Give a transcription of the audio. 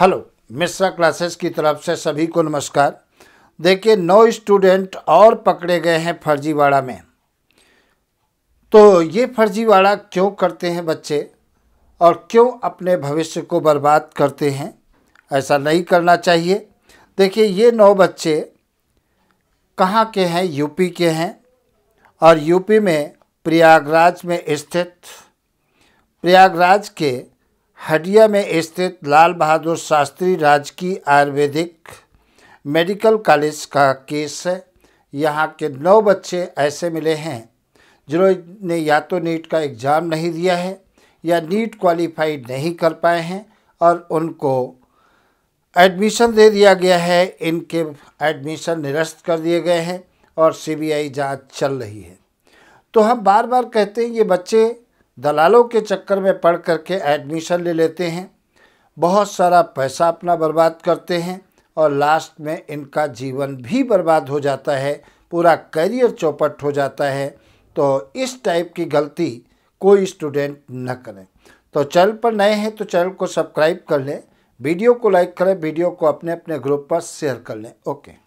hello Mishra classes की तरफ से सभी को नमस्कार देखिए नौ स्टूडेंट और पकड़े गए हैं फर्जीवाड़ा में तो ये फर्जीवाड़ा क्यों करते हैं बच्चे और क्यों अपने भविष्य को बर्बाद करते हैं ऐसा नहीं करना चाहिए देखिए ये नौ बच्चे कहाँ के हैं यूपी के हैं और यूपी में प्रयागराज में स्थित प्रयागराज के हडिया में स्थित लाल बहादुर शास्त्री राजकीय आयुर्वेदिक मेडिकल कॉलेज का केस है यहाँ के नौ बच्चे ऐसे मिले हैं जिन्होंने या तो नीट का एग्ज़ाम नहीं दिया है या नीट क्वालिफाई नहीं कर पाए हैं और उनको एडमिशन दे दिया गया है इनके एडमिशन निरस्त कर दिए गए हैं और सीबीआई जांच चल रही है तो हम बार बार कहते हैं ये बच्चे दलालों के चक्कर में पढ़ करके एडमिशन ले लेते हैं बहुत सारा पैसा अपना बर्बाद करते हैं और लास्ट में इनका जीवन भी बर्बाद हो जाता है पूरा करियर चौपट हो जाता है तो इस टाइप की गलती कोई स्टूडेंट न करें तो चैनल पर नए हैं तो चैनल को सब्सक्राइब कर लें वीडियो को लाइक करें वीडियो को अपने अपने ग्रुप पर शेयर कर लें ओके